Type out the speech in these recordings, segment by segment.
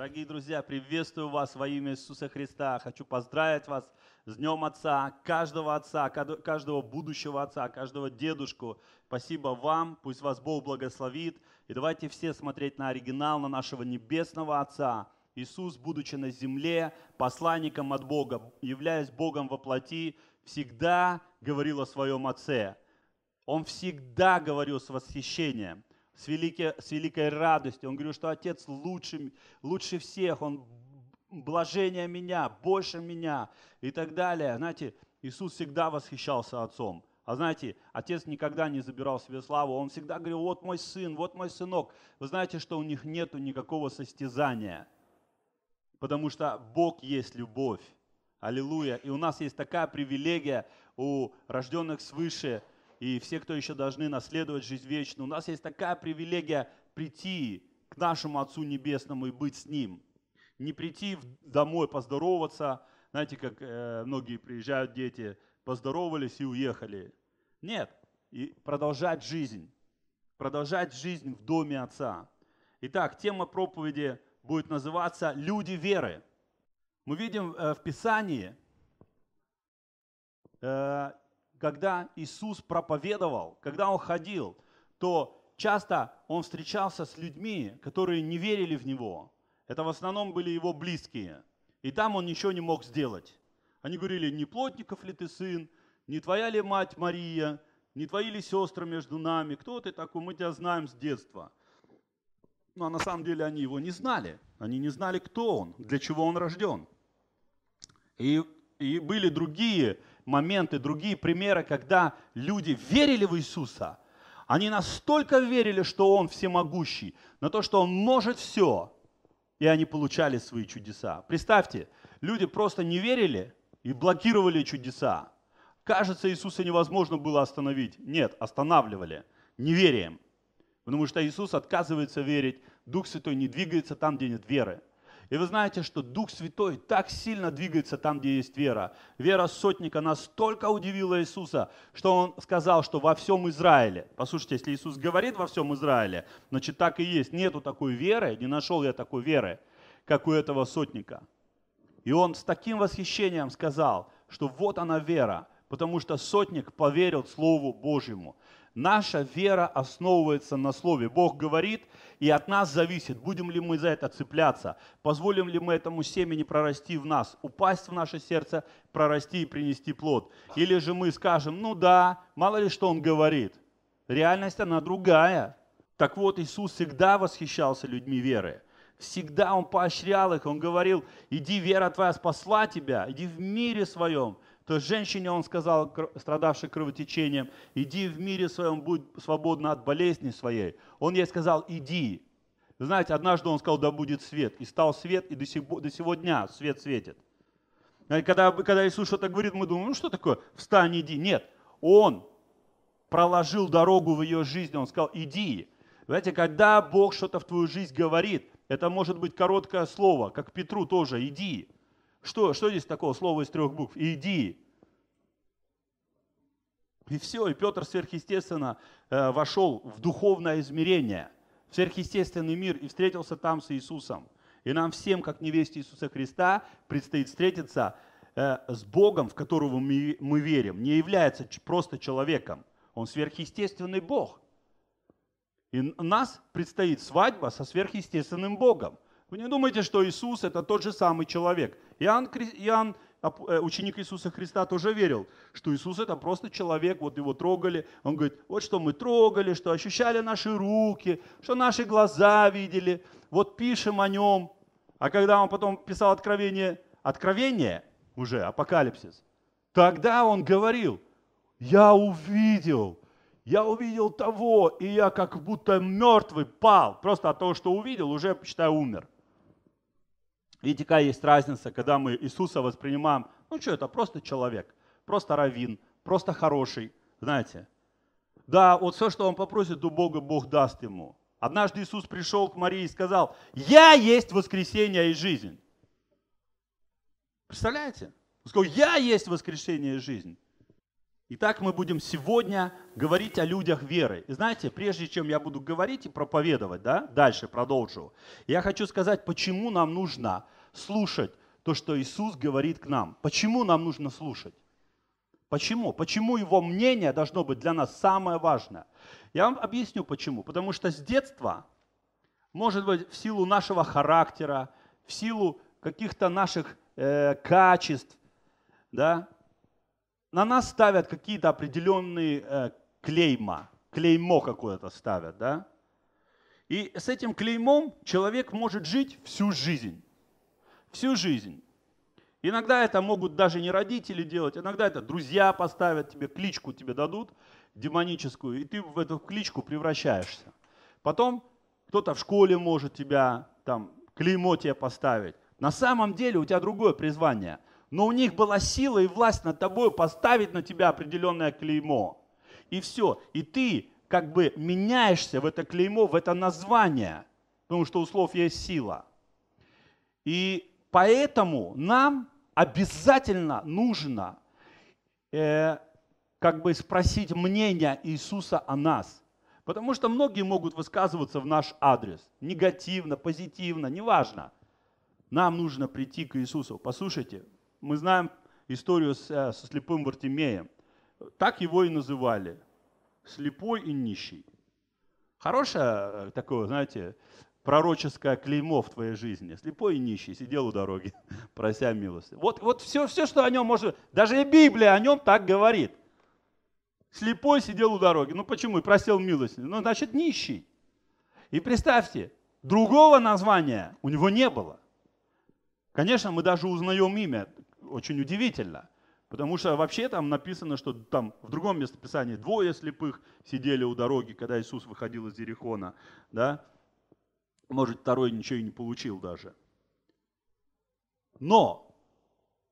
Дорогие друзья, приветствую вас во имя Иисуса Христа. Хочу поздравить вас с Днем Отца, каждого Отца, каждого будущего Отца, каждого дедушку. Спасибо вам, пусть вас Бог благословит. И давайте все смотреть на оригинал, на нашего Небесного Отца. Иисус, будучи на земле, посланником от Бога, являясь Богом во плоти, всегда говорил о своем Отце. Он всегда говорил с восхищением – с, великой, с великой радостью. Он говорил, что Отец лучше, лучше всех, Он блажение меня, больше меня и так далее. Знаете, Иисус всегда восхищался Отцом. А знаете, отец никогда не забирал себе славу. Он всегда говорил, вот мой сын, вот мой сынок. Вы знаете, что у них нет никакого состязания. Потому что Бог есть любовь. Аллилуйя. И у нас есть такая привилегия у рожденных свыше – и все, кто еще должны наследовать жизнь вечную. У нас есть такая привилегия прийти к нашему Отцу Небесному и быть с Ним. Не прийти домой поздороваться, знаете, как э, многие приезжают дети, поздоровались и уехали. Нет, и продолжать жизнь, продолжать жизнь в доме Отца. Итак, тема проповеди будет называться «Люди веры». Мы видим э, в Писании, э, когда Иисус проповедовал, когда Он ходил, то часто Он встречался с людьми, которые не верили в Него. Это в основном были Его близкие. И там Он ничего не мог сделать. Они говорили, не плотников ли ты сын, не твоя ли мать Мария, не твои ли сестры между нами, кто ты такой, мы тебя знаем с детства. Ну, а на самом деле они его не знали. Они не знали, кто он, для чего он рожден. И, и были другие моменты, другие примеры, когда люди верили в Иисуса. Они настолько верили, что Он всемогущий, на то, что Он может все, и они получали свои чудеса. Представьте, люди просто не верили и блокировали чудеса. Кажется, Иисуса невозможно было остановить. Нет, останавливали неверием. Потому что Иисус отказывается верить, Дух Святой не двигается там, где нет веры. И вы знаете, что Дух Святой так сильно двигается там, где есть вера. Вера сотника настолько удивила Иисуса, что он сказал, что во всем Израиле. Послушайте, если Иисус говорит во всем Израиле, значит так и есть. Нету такой веры, не нашел я такой веры, как у этого сотника. И он с таким восхищением сказал, что вот она вера, потому что сотник поверил Слову Божьему. Наша вера основывается на Слове. Бог говорит, и от нас зависит, будем ли мы за это цепляться, позволим ли мы этому семени прорасти в нас, упасть в наше сердце, прорасти и принести плод. Или же мы скажем, ну да, мало ли что он говорит. Реальность она другая. Так вот, Иисус всегда восхищался людьми веры. Всегда Он поощрял их, Он говорил, иди, вера твоя спасла тебя, иди в мире своем – то есть женщине он сказал, страдавшей кровотечением, иди в мире своем, будь свободна от болезни своей. Он ей сказал, иди. знаете, однажды он сказал, да будет свет. И стал свет, и до сего, до сего дня свет светит. когда, когда Иисус что-то говорит, мы думаем, ну что такое, встань, иди. Нет, он проложил дорогу в ее жизни, он сказал, иди. Знаете, когда Бог что-то в твою жизнь говорит, это может быть короткое слово, как Петру тоже, иди. Что, что здесь такого слова из трех букв? «Иди». И все, и Петр сверхъестественно э, вошел в духовное измерение, в сверхъестественный мир и встретился там с Иисусом. И нам всем, как невесте Иисуса Христа, предстоит встретиться э, с Богом, в которого мы, мы верим. Не является просто человеком, он сверхъестественный Бог. И нас предстоит свадьба со сверхъестественным Богом – вы не думайте, что Иисус это тот же самый человек. Иоанн, Иоанн э, ученик Иисуса Христа тоже верил, что Иисус это просто человек, вот его трогали. Он говорит, вот что мы трогали, что ощущали наши руки, что наши глаза видели, вот пишем о нем. А когда он потом писал откровение, откровение уже, апокалипсис, тогда он говорил, я увидел, я увидел того, и я как будто мертвый пал, просто от того, что увидел, уже, считай, умер. Видите, какая есть разница, когда мы Иисуса воспринимаем, ну что это, просто человек, просто раввин, просто хороший, знаете. Да, вот все, что он попросит у ну, Бога, Бог даст ему. Однажды Иисус пришел к Марии и сказал, «Я есть воскресение и жизнь». Представляете? Он сказал, «Я есть воскресение и жизнь». Итак, мы будем сегодня говорить о людях веры. И знаете, прежде чем я буду говорить и проповедовать, да, дальше продолжу, я хочу сказать, почему нам нужно слушать то, что Иисус говорит к нам. Почему нам нужно слушать? Почему? Почему его мнение должно быть для нас самое важное? Я вам объясню почему. Потому что с детства, может быть, в силу нашего характера, в силу каких-то наших э, качеств, да, на нас ставят какие-то определенные э, клейма, клеймо какое-то ставят, да? И с этим клеймом человек может жить всю жизнь. Всю жизнь. Иногда это могут даже не родители делать, иногда это друзья поставят тебе, кличку тебе дадут демоническую, и ты в эту кличку превращаешься. Потом кто-то в школе может тебя, там, клеймо тебе поставить. На самом деле у тебя другое призвание – но у них была сила и власть над тобой поставить на тебя определенное клеймо. И все. И ты как бы меняешься в это клеймо, в это название, потому что у слов есть сила. И поэтому нам обязательно нужно э, как бы спросить мнение Иисуса о нас. Потому что многие могут высказываться в наш адрес. Негативно, позитивно, неважно. Нам нужно прийти к Иисусу. Послушайте, мы знаем историю с, э, со слепым Вартимеем. Так его и называли. Слепой и нищий. Хорошее э, такое, знаете, пророческое клеймо в твоей жизни. Слепой и нищий, сидел у дороги, прося милости. Вот, вот все, все, что о нем можно, Даже и Библия о нем так говорит. Слепой сидел у дороги. Ну почему? И просил милости. Ну, значит, нищий. И представьте, другого названия у него не было. Конечно, мы даже узнаем имя очень удивительно. Потому что вообще там написано, что там в другом местописании двое слепых сидели у дороги, когда Иисус выходил из Ерехона. Да? Может, второй ничего и не получил даже. Но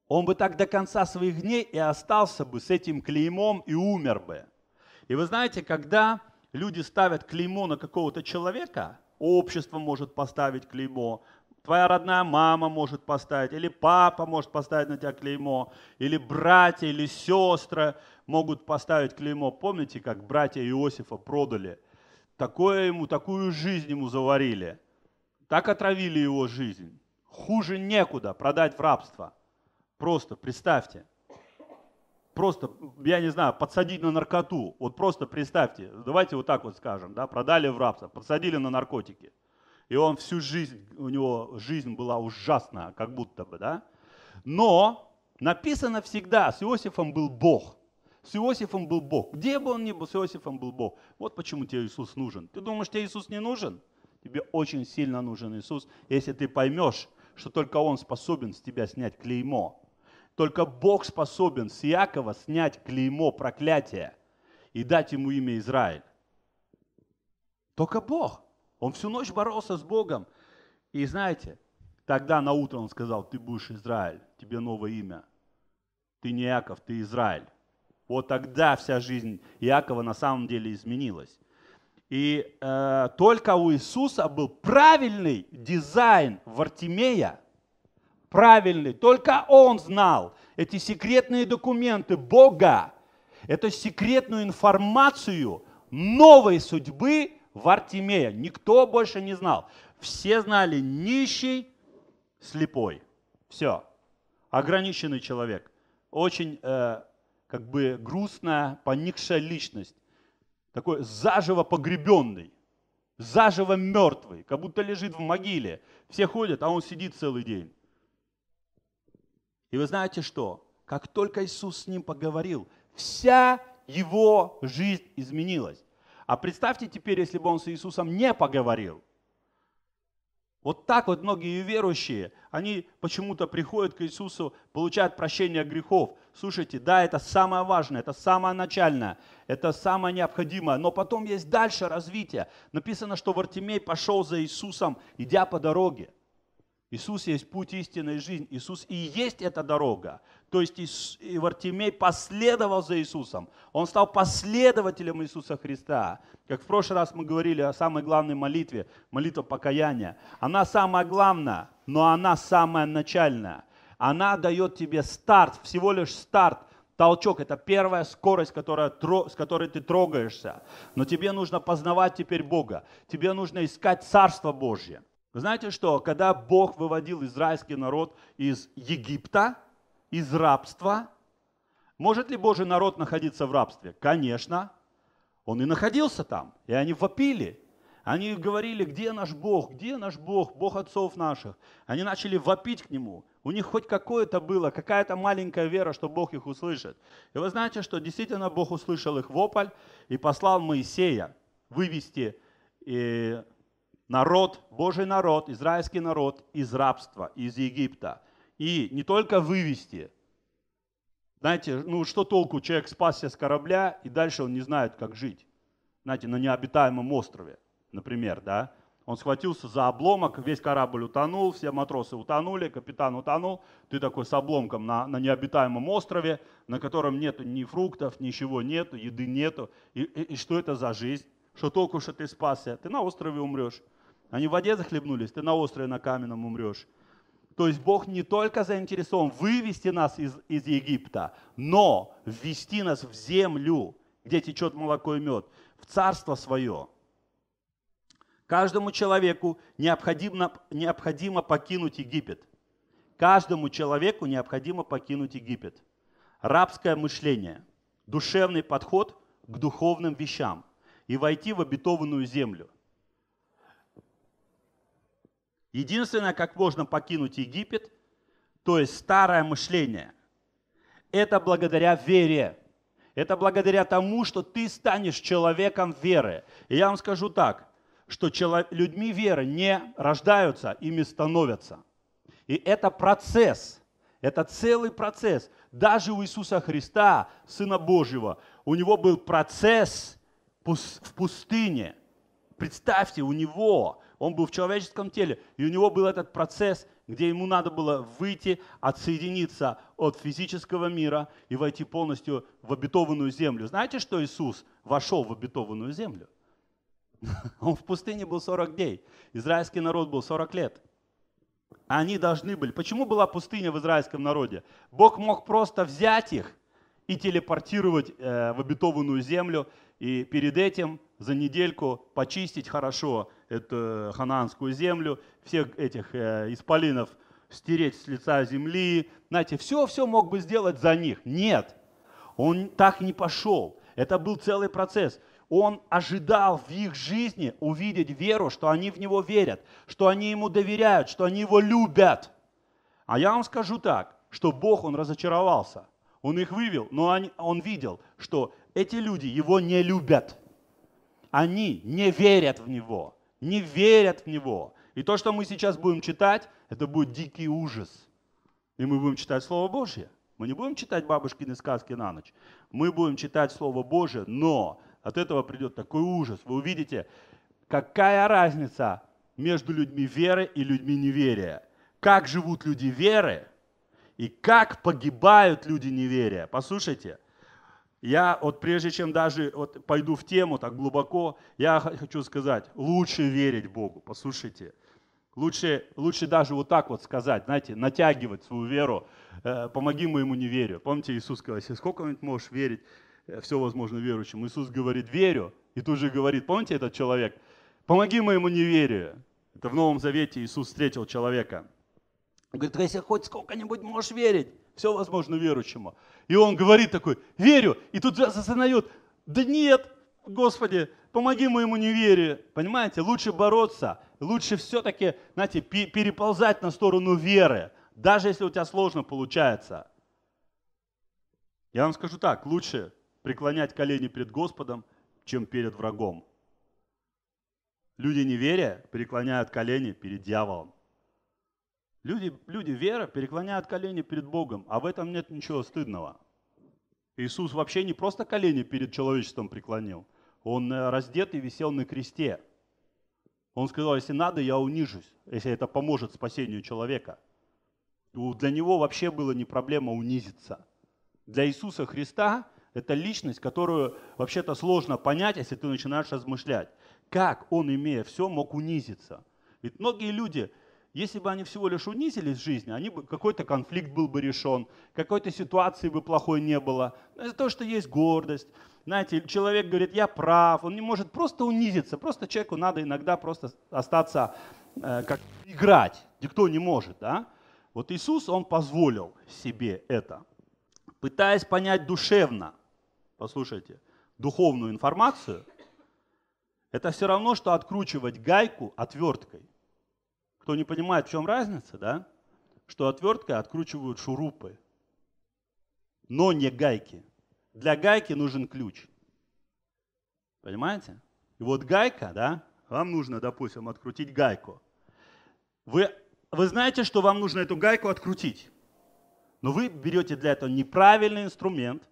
он бы так до конца своих дней и остался бы с этим клеймом и умер бы. И вы знаете, когда люди ставят клеймо на какого-то человека, общество может поставить клеймо, твоя родная мама может поставить, или папа может поставить на тебя клеймо, или братья, или сестры могут поставить клеймо. Помните, как братья Иосифа продали? Такое ему, такую жизнь ему заварили. Так отравили его жизнь. Хуже некуда продать в рабство. Просто представьте. Просто, я не знаю, подсадить на наркоту. Вот просто представьте, давайте вот так вот скажем, да, продали в рабство, подсадили на наркотики – и он всю жизнь, у него жизнь была ужасная, как будто бы, да? Но написано всегда, с Иосифом был Бог. С Иосифом был Бог. Где бы он ни был, с Иосифом был Бог. Вот почему тебе Иисус нужен. Ты думаешь, тебе Иисус не нужен? Тебе очень сильно нужен Иисус, если ты поймешь, что только Он способен с тебя снять клеймо. Только Бог способен с Якова снять клеймо проклятия и дать ему имя Израиль. Только Бог – он всю ночь боролся с Богом. И знаете, тогда на утро он сказал, ты будешь Израиль, тебе новое имя. Ты не Яков, ты Израиль. Вот тогда вся жизнь Иакова на самом деле изменилась. И э, только у Иисуса был правильный дизайн Вартимея, правильный, только он знал эти секретные документы Бога, эту секретную информацию новой судьбы Вартимея. Никто больше не знал. Все знали нищий, слепой. Все. Ограниченный человек. Очень э, как бы грустная, поникшая личность. Такой заживо погребенный, заживо мертвый, как будто лежит в могиле. Все ходят, а он сидит целый день. И вы знаете что? Как только Иисус с ним поговорил, вся его жизнь изменилась. А представьте теперь, если бы он с Иисусом не поговорил. Вот так вот многие верующие, они почему-то приходят к Иисусу, получают прощение грехов. Слушайте, да, это самое важное, это самое начальное, это самое необходимое, но потом есть дальше развитие. Написано, что Вартимей пошел за Иисусом, идя по дороге. Иисус есть путь, истинной жизни, Иисус и есть эта дорога. То есть Иис... Вартимей последовал за Иисусом. Он стал последователем Иисуса Христа. Как в прошлый раз мы говорили о самой главной молитве, молитва покаяния. Она самая главная, но она самая начальная. Она дает тебе старт, всего лишь старт. Толчок – это первая скорость, которая, с которой ты трогаешься. Но тебе нужно познавать теперь Бога. Тебе нужно искать Царство Божье. Вы Знаете что, когда Бог выводил израильский народ из Египта, из рабства, может ли Божий народ находиться в рабстве? Конечно, он и находился там, и они вопили. Они говорили, где наш Бог, где наш Бог, Бог отцов наших. Они начали вопить к Нему. У них хоть какое-то было, какая-то маленькая вера, что Бог их услышит. И вы знаете, что действительно Бог услышал их вопль и послал Моисея вывести э, народ, Божий народ, израильский народ из рабства, из Египта. И не только вывести. Знаете, ну что толку, человек спасся с корабля, и дальше он не знает, как жить. Знаете, на необитаемом острове, например, да. Он схватился за обломок, весь корабль утонул, все матросы утонули, капитан утонул. Ты такой с обломком на, на необитаемом острове, на котором нет ни фруктов, ничего нету, еды нету. И, и, и что это за жизнь? Что толку, что ты спасся? Ты на острове умрешь. Они в воде захлебнулись, ты на острове на каменном умрешь. То есть Бог не только заинтересован вывести нас из, из Египта, но ввести нас в землю, где течет молоко и мед, в царство свое. Каждому человеку необходимо, необходимо покинуть Египет. Каждому человеку необходимо покинуть Египет. Рабское мышление, душевный подход к духовным вещам и войти в обетованную землю – Единственное, как можно покинуть Египет, то есть старое мышление, это благодаря вере. Это благодаря тому, что ты станешь человеком веры. И я вам скажу так, что людьми веры не рождаются, ими становятся. И это процесс, это целый процесс. Даже у Иисуса Христа, Сына Божьего, у него был процесс в пустыне. Представьте, у него он был в человеческом теле, и у него был этот процесс, где ему надо было выйти, отсоединиться от физического мира и войти полностью в обетованную землю. Знаете, что Иисус вошел в обетованную землю? Он в пустыне был 40 дней, израильский народ был 40 лет. Они должны были. Почему была пустыня в израильском народе? Бог мог просто взять их и телепортировать э, в обетованную землю, и перед этим за недельку почистить хорошо эту э, ханаанскую землю, всех этих э, исполинов стереть с лица земли. Знаете, все-все мог бы сделать за них. Нет, он так не пошел. Это был целый процесс. Он ожидал в их жизни увидеть веру, что они в него верят, что они ему доверяют, что они его любят. А я вам скажу так, что Бог, он разочаровался. Он их вывел, но он, он видел, что эти люди его не любят. Они не верят в него не верят в Него. И то, что мы сейчас будем читать, это будет дикий ужас. И мы будем читать Слово Божье. Мы не будем читать бабушкины сказки на ночь. Мы будем читать Слово Божие, но от этого придет такой ужас. Вы увидите, какая разница между людьми веры и людьми неверия. Как живут люди веры и как погибают люди неверия. Послушайте – я вот прежде чем даже вот пойду в тему так глубоко, я хочу сказать, лучше верить Богу, послушайте. Лучше, лучше даже вот так вот сказать, знаете, натягивать свою веру. Э, помоги моему неверию. Помните, Иисус сказал, если сколько можешь верить, э, все возможно верующим. Иисус говорит, верю, и тут же говорит, помните этот человек, помоги моему неверию. Это в Новом Завете Иисус встретил человека – Говорит, если хоть сколько-нибудь можешь верить, все возможно верующему. И он говорит такой, верю. И тут осознает, да нет, Господи, помоги моему неверию. Понимаете, лучше бороться, лучше все-таки, знаете, переползать на сторону веры, даже если у тебя сложно получается. Я вам скажу так, лучше преклонять колени перед Господом, чем перед врагом. Люди неверия преклоняют колени перед дьяволом. Люди, люди вера переклоняют колени перед Богом, а в этом нет ничего стыдного. Иисус вообще не просто колени перед человечеством преклонил, он э, раздет и висел на кресте. Он сказал, если надо, я унижусь, если это поможет спасению человека. Для него вообще было не проблема унизиться. Для Иисуса Христа это личность, которую вообще-то сложно понять, если ты начинаешь размышлять. Как он, имея все, мог унизиться? Ведь многие люди, если бы они всего лишь унизились в жизни, они бы, какой-то конфликт был бы решен, какой-то ситуации бы плохой не было. Это то, что есть гордость. Знаете, человек говорит, я прав, он не может просто унизиться, просто человеку надо иногда просто остаться, э, как играть, никто не может. Да? Вот Иисус, он позволил себе это. Пытаясь понять душевно, послушайте, духовную информацию, это все равно, что откручивать гайку отверткой. Кто не понимает, в чем разница, да? Что отверткой откручивают шурупы, но не гайки. Для гайки нужен ключ. Понимаете? И вот гайка, да, вам нужно, допустим, открутить гайку. Вы, вы знаете, что вам нужно эту гайку открутить. Но вы берете для этого неправильный инструмент,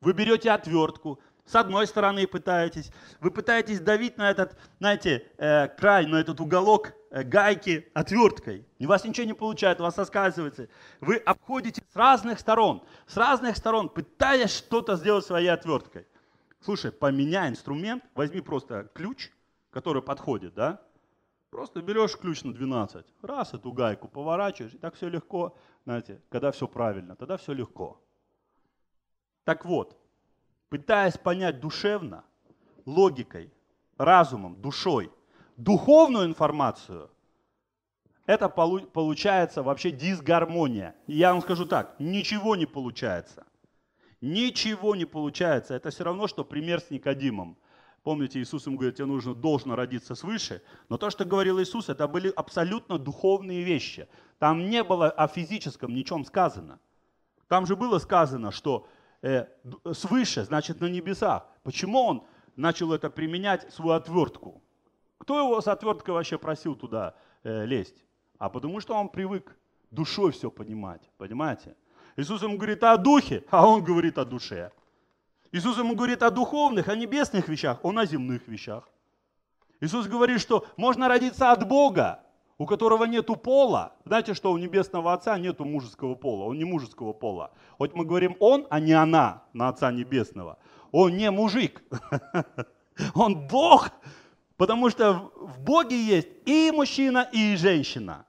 вы берете отвертку, с одной стороны пытаетесь, вы пытаетесь давить на этот, знаете, э, край, на этот уголок Э, гайки отверткой. у вас ничего не получается, у вас соскальзывается. Вы обходите с разных сторон, с разных сторон, пытаясь что-то сделать своей отверткой. Слушай, поменяй инструмент, возьми просто ключ, который подходит, да? Просто берешь ключ на 12, раз эту гайку поворачиваешь, и так все легко, знаете, когда все правильно, тогда все легко. Так вот, пытаясь понять душевно, логикой, разумом, душой – духовную информацию, это получается вообще дисгармония. я вам скажу так, ничего не получается. Ничего не получается. Это все равно, что пример с Никодимом. Помните, Иисус ему говорит, тебе нужно должно родиться свыше. Но то, что говорил Иисус, это были абсолютно духовные вещи. Там не было о физическом ничем сказано. Там же было сказано, что э, свыше, значит, на небесах. Почему он начал это применять, свою отвертку? Кто его с отверткой вообще просил туда э, лезть? А потому что он привык душой все понимать, понимаете? Иисус ему говорит о духе, а он говорит о душе. Иисус ему говорит о духовных, о небесных вещах, он о земных вещах. Иисус говорит, что можно родиться от Бога, у которого нету пола. Знаете, что у небесного отца нету мужеского пола, он не мужеского пола. Хоть мы говорим он, а не она на отца небесного. Он не мужик, он Бог, Потому что в Боге есть и мужчина, и женщина.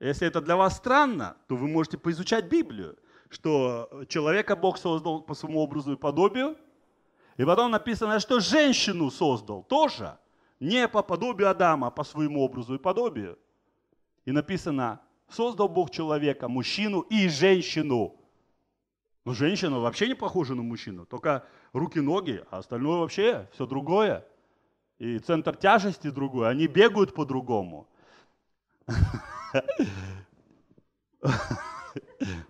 Если это для вас странно, то вы можете поизучать Библию, что человека Бог создал по своему образу и подобию, и потом написано, что женщину создал тоже, не по подобию Адама, а по своему образу и подобию. И написано, создал Бог человека, мужчину и женщину. Но ну, женщина вообще не похожа на мужчину, только руки, ноги, а остальное вообще все другое и центр тяжести другой, они бегают по-другому.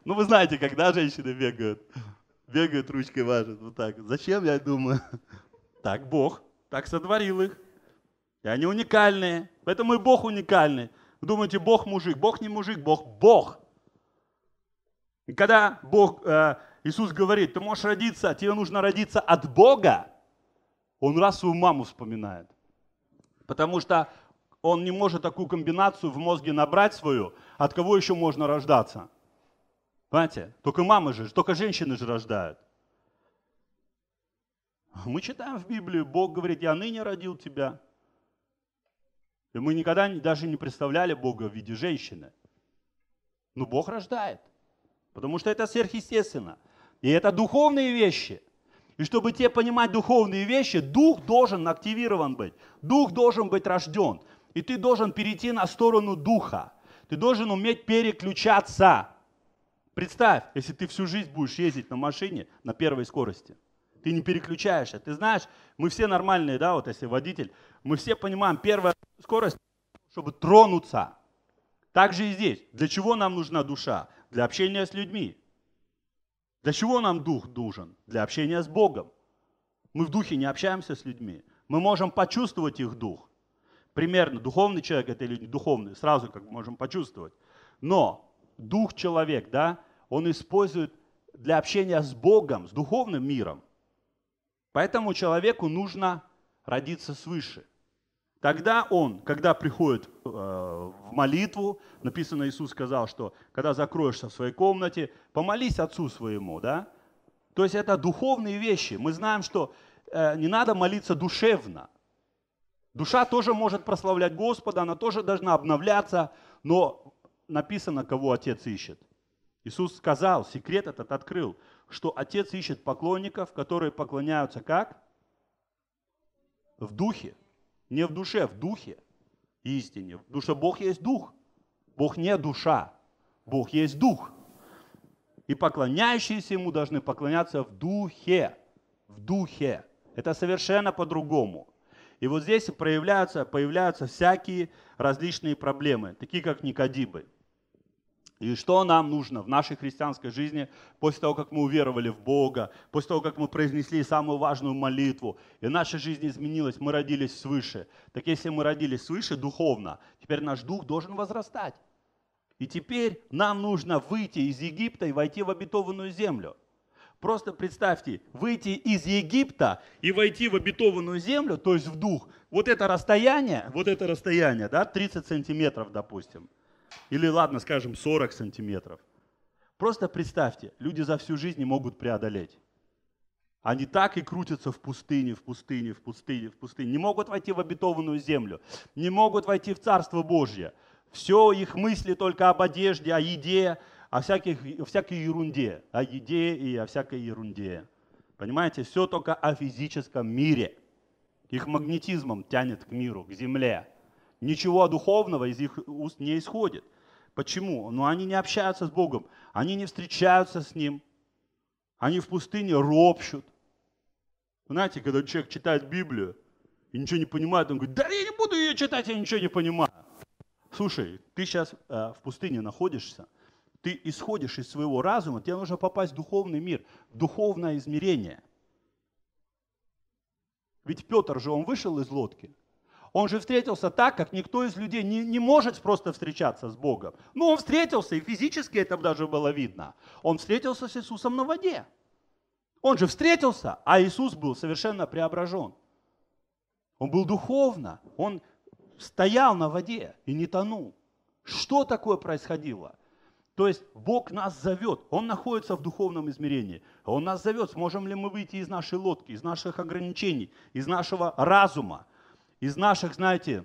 Ну, вы знаете, когда женщины бегают, бегают ручкой важат вот так. Зачем, я думаю? Так Бог, так сотворил их. И они уникальные. Поэтому и Бог уникальный. Вы думаете, Бог мужик? Бог не мужик, Бог Бог. И когда Бог, э, Иисус говорит, ты можешь родиться, тебе нужно родиться от Бога, он раз свою маму вспоминает. Потому что он не может такую комбинацию в мозге набрать свою, от кого еще можно рождаться. Понимаете? Только мамы же, только женщины же рождают. Мы читаем в Библии, Бог говорит, я ныне родил тебя. И мы никогда даже не представляли Бога в виде женщины. Но Бог рождает. Потому что это сверхъестественно. И это духовные вещи. И чтобы тебе понимать духовные вещи, дух должен активирован быть, дух должен быть рожден. И ты должен перейти на сторону духа. Ты должен уметь переключаться. Представь, если ты всю жизнь будешь ездить на машине на первой скорости, ты не переключаешься. Ты знаешь, мы все нормальные, да, вот если водитель, мы все понимаем, первая скорость, чтобы тронуться. Так же и здесь. Для чего нам нужна душа? Для общения с людьми. Для чего нам дух нужен? Для общения с Богом. Мы в духе не общаемся с людьми. Мы можем почувствовать их дух. Примерно духовный человек это люди духовный, сразу как можем почувствовать. Но дух человек, да, он использует для общения с Богом, с духовным миром. Поэтому человеку нужно родиться свыше – Тогда он, когда приходит э, в молитву, написано, Иисус сказал, что когда закроешься в своей комнате, помолись отцу своему, да? То есть это духовные вещи. Мы знаем, что э, не надо молиться душевно. Душа тоже может прославлять Господа, она тоже должна обновляться, но написано, кого Отец ищет. Иисус сказал, секрет этот открыл, что Отец ищет поклонников, которые поклоняются как? В духе, не в душе, в духе истине. Потому что Бог есть дух. Бог не душа. Бог есть дух. И поклоняющиеся ему должны поклоняться в духе. В духе. Это совершенно по-другому. И вот здесь проявляются, появляются всякие различные проблемы, такие как Никодибы. И что нам нужно в нашей христианской жизни после того, как мы уверовали в Бога, после того, как мы произнесли самую важную молитву, и наша жизнь изменилась, мы родились свыше. Так если мы родились свыше духовно, теперь наш дух должен возрастать. И теперь нам нужно выйти из Египта и войти в обетованную землю. Просто представьте, выйти из Египта и войти в обетованную землю, то есть в дух, вот это расстояние, вот это расстояние, да, 30 сантиметров, допустим – или ладно, скажем, 40 сантиметров. Просто представьте, люди за всю жизнь не могут преодолеть. Они так и крутятся в пустыне, в пустыне, в пустыне, в пустыне. Не могут войти в обетованную землю, не могут войти в Царство Божье. Все их мысли только об одежде, о еде, о всяких, о всякой ерунде, о еде и о всякой ерунде. Понимаете, все только о физическом мире. Их магнетизмом тянет к миру, к земле. Ничего духовного из их уст не исходит. Почему? Ну, они не общаются с Богом, они не встречаются с Ним, они в пустыне ропщут. знаете, когда человек читает Библию и ничего не понимает, он говорит, да я не буду ее читать, я ничего не понимаю. Слушай, ты сейчас э, в пустыне находишься, ты исходишь из своего разума, тебе нужно попасть в духовный мир, в духовное измерение. Ведь Петр же, он вышел из лодки, он же встретился так, как никто из людей не, не может просто встречаться с Богом. Но ну, он встретился, и физически это даже было видно. Он встретился с Иисусом на воде. Он же встретился, а Иисус был совершенно преображен. Он был духовно, он стоял на воде и не тонул. Что такое происходило? То есть Бог нас зовет, Он находится в духовном измерении. Он нас зовет, сможем ли мы выйти из нашей лодки, из наших ограничений, из нашего разума, из наших, знаете,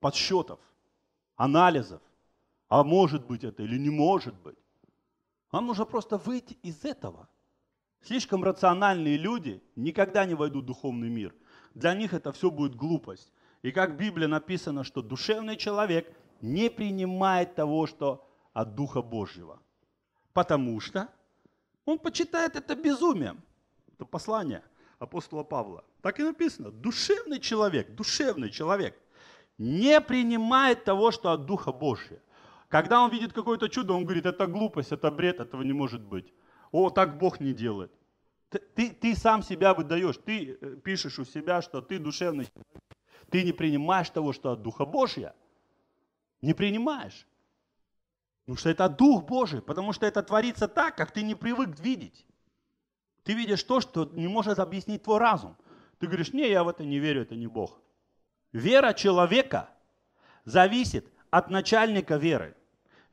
подсчетов, анализов, а может быть это или не может быть. Нам нужно просто выйти из этого. Слишком рациональные люди никогда не войдут в духовный мир. Для них это все будет глупость. И как в Библии написано, что душевный человек не принимает того, что от Духа Божьего. Потому что он почитает это безумием. Это послание апостола Павла. Так и написано. Душевный человек, душевный человек не принимает того, что от Духа Божия. Когда он видит какое-то чудо, он говорит, это глупость, это бред, этого не может быть. О, так Бог не делает. Ты, ты, ты сам себя выдаешь, ты э, пишешь у себя, что ты душевный человек. Ты не принимаешь того, что от Духа Божия. Не принимаешь. Потому что это Дух Божий, потому что это творится так, как ты не привык видеть. Ты видишь то, что не может объяснить твой разум – ты говоришь, не, я в это не верю, это не Бог. Вера человека зависит от начальника веры.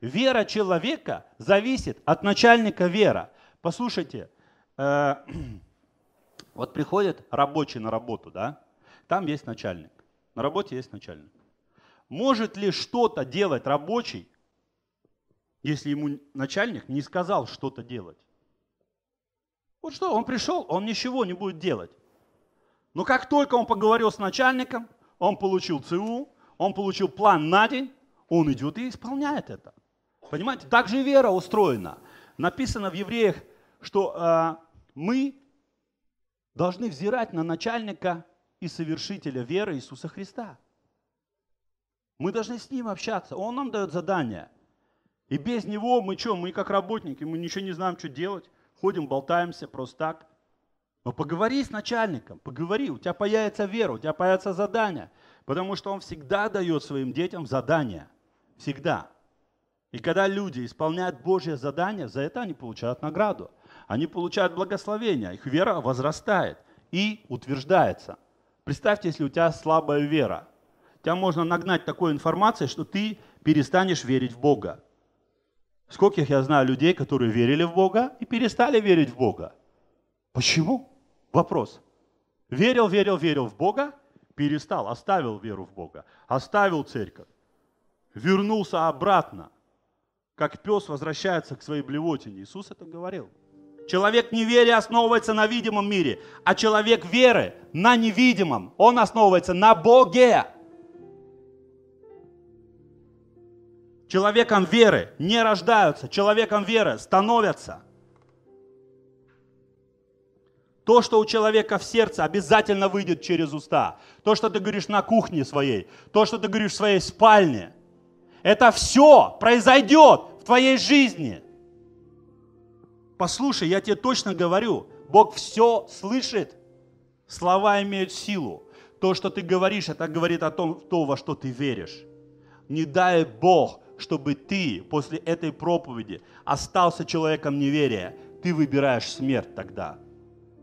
Вера человека зависит от начальника веры. Послушайте, э, вот приходит рабочий на работу, да? Там есть начальник. На работе есть начальник. Может ли что-то делать рабочий, если ему начальник не сказал что-то делать? Вот что, он пришел, он ничего не будет делать. Но как только он поговорил с начальником, он получил ЦУ, он получил план на день, он идет и исполняет это. Понимаете, так же вера устроена. Написано в Евреях, что э, мы должны взирать на начальника и совершителя веры Иисуса Христа. Мы должны с ним общаться. Он нам дает задания. И без него мы что, мы как работники, мы ничего не знаем, что делать. Ходим, болтаемся просто так. Но поговори с начальником, поговори, у тебя появится вера, у тебя появится задание, потому что он всегда дает своим детям задания. Всегда. И когда люди исполняют Божье задание, за это они получают награду. Они получают благословение, их вера возрастает и утверждается. Представьте, если у тебя слабая вера. Тебя можно нагнать такой информацией, что ты перестанешь верить в Бога. Скольких я знаю людей, которые верили в Бога и перестали верить в Бога. Почему? Вопрос. Верил, верил, верил в Бога, перестал, оставил веру в Бога, оставил церковь, вернулся обратно, как пес возвращается к своей блевотине. Иисус это говорил. Человек неверия основывается на видимом мире, а человек веры на невидимом. Он основывается на Боге. Человеком веры не рождаются, человеком веры становятся – то, что у человека в сердце, обязательно выйдет через уста. То, что ты говоришь на кухне своей, то, что ты говоришь в своей спальне, это все произойдет в твоей жизни. Послушай, я тебе точно говорю, Бог все слышит. Слова имеют силу. То, что ты говоришь, это говорит о том, то, во что ты веришь. Не дай Бог, чтобы ты после этой проповеди остался человеком неверия. Ты выбираешь смерть тогда.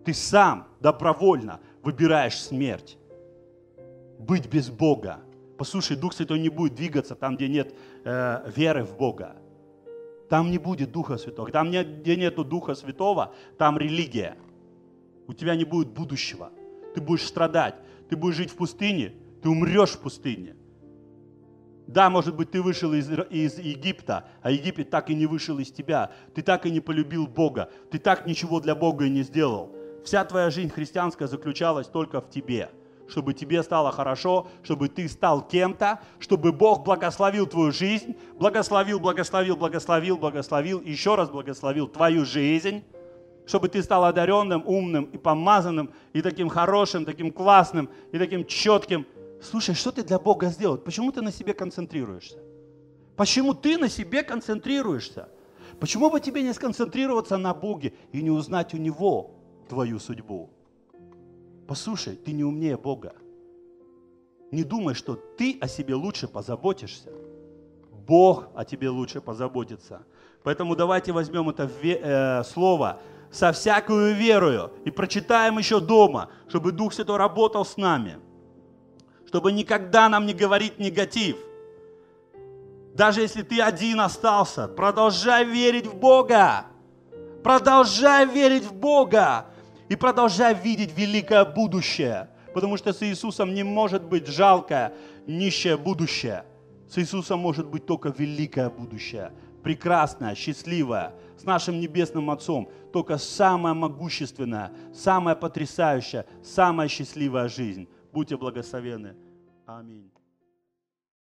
Ты сам добровольно выбираешь смерть. Быть без Бога. Послушай, Дух Святой не будет двигаться там, где нет э, веры в Бога. Там не будет Духа Святого. Там, нет, где нету Духа Святого, там религия. У тебя не будет будущего. Ты будешь страдать. Ты будешь жить в пустыне. Ты умрешь в пустыне. Да, может быть, ты вышел из, из Египта, а Египет так и не вышел из тебя. Ты так и не полюбил Бога. Ты так ничего для Бога и не сделал. Вся твоя жизнь христианская заключалась только в тебе чтобы тебе стало хорошо, чтобы ты стал кем-то, чтобы Бог благословил твою жизнь, благословил, благословил, благословил, благословил, еще раз благословил твою жизнь, чтобы ты стал одаренным, умным и помазанным, и таким хорошим, таким классным, и таким четким. Слушай, что ты для Бога сделал? Почему ты на себе концентрируешься? Почему ты на себе концентрируешься? Почему бы тебе не сконцентрироваться на Боге и не узнать у Него? твою судьбу. Послушай, ты не умнее Бога. Не думай, что ты о себе лучше позаботишься. Бог о тебе лучше позаботится. Поэтому давайте возьмем это э, слово со всякую верою и прочитаем еще дома, чтобы Дух Святой работал с нами, чтобы никогда нам не говорить негатив. Даже если ты один остался, продолжай верить в Бога. Продолжай верить в Бога и продолжай видеть великое будущее, потому что с Иисусом не может быть жалкое, нищее будущее. С Иисусом может быть только великое будущее, прекрасное, счастливое, с нашим Небесным Отцом, только самая могущественная, самая потрясающая, самая счастливая жизнь. Будьте благословены. Аминь.